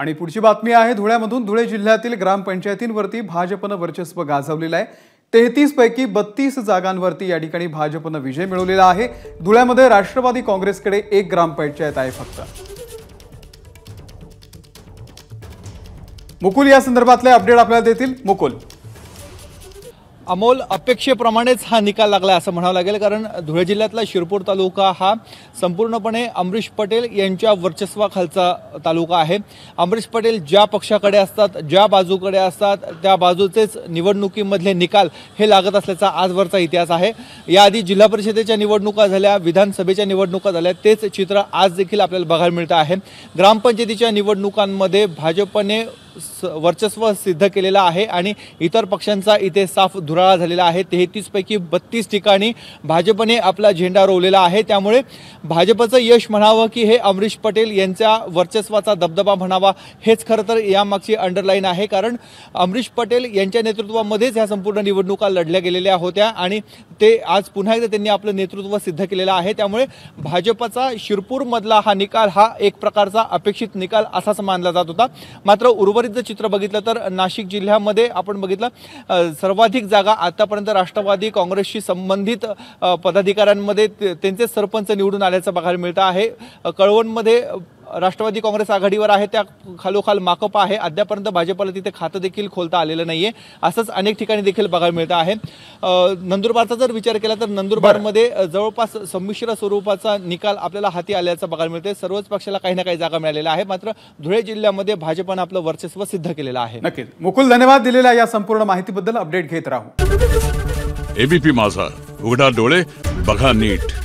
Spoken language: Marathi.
आणि पुढची बातमी आहे धुळ्यामधून धुळे जिल्ह्यातील ग्रामपंचायतींवरती भाजपनं वर्चस्व गाजवलेलं आहे तेहतीस पैकी बत्तीस जागांवरती या ठिकाणी भाजपनं विजय मिळवलेला आहे धुळ्यामध्ये राष्ट्रवादी काँग्रेसकडे एक ग्रामपंचायत आहे फक्त मुकुल या संदर्भातले अपडेट आपल्याला देतील मुकुल अमोल अपेक्षेप्रमाणेच हा निकाल लागला असं म्हणावं लागेल कारण धुळे जिल्ह्यातला शिरपूर तालुका हा संपूर्णपणे अमरीश पटेल यांच्या वर्चस्वाखालचा तालुका आहे अमरीश पटेल ज्या पक्षाकडे असतात ज्या बाजूकडे असतात त्या बाजूचेच निवडणुकीमधले निकाल हे लागत असल्याचा आजवरचा इतिहास आहे याआधी जिल्हा परिषदेच्या निवडणुका झाल्या विधानसभेच्या निवडणुका झाल्या तेच चित्र आज देखील आपल्याला बघायला मिळतं आहे ग्रामपंचायतीच्या निवडणुकांमध्ये भाजपने वर्चस्व सिद्ध केलेलं आहे आणि इतर पक्षांचा इथे साफ धुराळा झालेला आहे तेहतीसपैकी बत्तीस ठिकाणी भाजपने आपला झेंडा रोवलेला आहे त्यामुळे भाजपचं यश म्हणावं की हे अमरीश पटेल यांच्या वर्चस्वाचा दबदबा म्हणावा हेच खरं तर यामागची अंडरलाईन आहे कारण अमरीश पटेल यांच्या नेतृत्वामध्येच ह्या संपूर्ण निवडणुका लढल्या गेलेल्या होत्या आणि ते आज पुन्हा एकदा त्यांनी आपलं नेतृत्व सिद्ध केलेलं आहे त्यामुळे भाजपचा शिरपूरमधला हा निकाल हा एक प्रकारचा अपेक्षित निकाल असाच मानला जात होता मात्र उर्वर उर्वरित चित्र बघितलं तर नाशिक जिल्ह्यामध्ये आपण बघितलं सर्वाधिक जागा आतापर्यंत राष्ट्रवादी काँग्रेसशी संबंधित पदाधिकाऱ्यांमध्ये त्यांचे सरपंच निवडून आल्याचं बघायला मिळतं आहे कळवणमध्ये राष्ट्रवादी काँग्रेस आघाडीवर आहे त्या खालोखाल माकप आहे अद्यापर्यंत भाजपला तिथे खातं देखील खोलता आलेलं नाहीये असंच अनेक ठिकाणी देखील बघायला मिळतं आहे नंदुरबारचा जर विचार केला तर नंदुरबारमध्ये जवळपास संमिश्र स्वरूपाचा निकाल आपल्याला हाती आल्याचं बघायला मिळतंय सर्वच पक्षाला काही ना काही जागा मिळालेल्या आहे मात्र धुळे जिल्ह्यामध्ये भाजपनं आपलं वर्चस्व सिद्ध केलेलं आहे नक्कीच मुकुल धन्यवाद दिलेल्या या संपूर्ण माहितीबद्दल अपडेट घेत राहू एबीपी माझा उघडा डोळे बघा नीट